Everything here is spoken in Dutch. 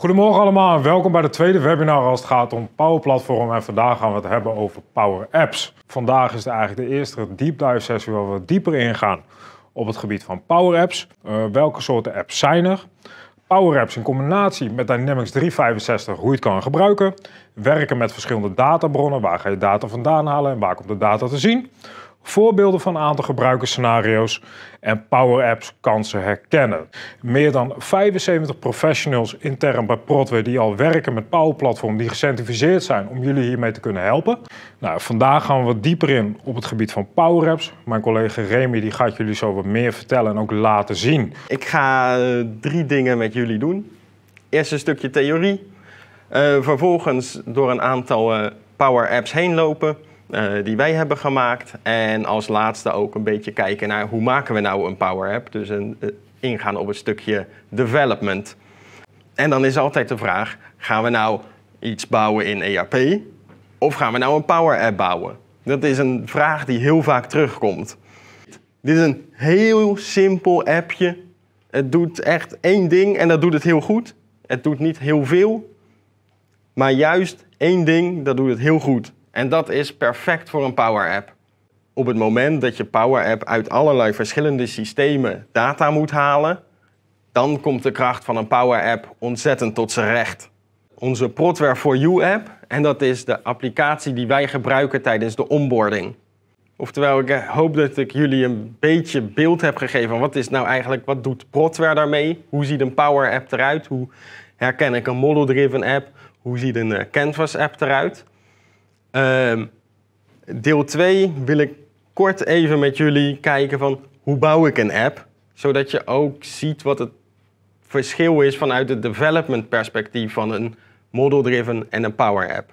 Goedemorgen allemaal en welkom bij de tweede webinar als het gaat om Power Platform. En vandaag gaan we het hebben over Power Apps. Vandaag is het eigenlijk de eerste deep dive sessie waar we dieper ingaan op het gebied van Power Apps. Eh, welke soorten apps zijn er? Power Apps in combinatie met Dynamics 365, hoe je het kan gebruiken. Werken met verschillende databronnen, waar ga je data vandaan halen en waar komt de data te zien voorbeelden van een aantal gebruikersscenario's en Power Apps kansen herkennen. Meer dan 75 professionals intern bij Protway die al werken met Power Platform, die gecertificeerd zijn om jullie hiermee te kunnen helpen. Nou, vandaag gaan we wat dieper in op het gebied van Power Apps. Mijn collega Remy die gaat jullie zo wat meer vertellen en ook laten zien. Ik ga eh, drie dingen met jullie doen. Eerst een stukje theorie, eh, vervolgens door een aantal eh, Power Apps heen lopen. Eh, die wij hebben gemaakt. En als laatste ook een beetje kijken naar hoe maken we nou een Power App. Dus een, eh, ingaan op het stukje development. En dan is altijd de vraag, gaan we nou iets bouwen in ERP? Of gaan we nou een Power App bouwen? Dat is een vraag die heel vaak terugkomt. Dit is een heel simpel appje. Het doet echt één ding en dat doet het heel goed. Het doet niet heel veel, maar juist één ding, dat doet het heel goed. En dat is perfect voor een Power App. Op het moment dat je Power App uit allerlei verschillende systemen data moet halen, dan komt de kracht van een Power App ontzettend tot zijn recht. Onze Protware for You app, en dat is de applicatie die wij gebruiken tijdens de onboarding. Oftewel, ik eh, hoop dat ik jullie een beetje beeld heb gegeven van wat is nou eigenlijk, wat doet Protware daarmee? Hoe ziet een Power App eruit? Hoe herken ik een Model Driven app? Hoe ziet een eh, Canvas app eruit? Ehm, deel 2 wil ik kort even met jullie kijken van hoe bouw ik een app, zodat je ook ziet wat het verschil is vanuit het development perspectief van een model-driven en een power app.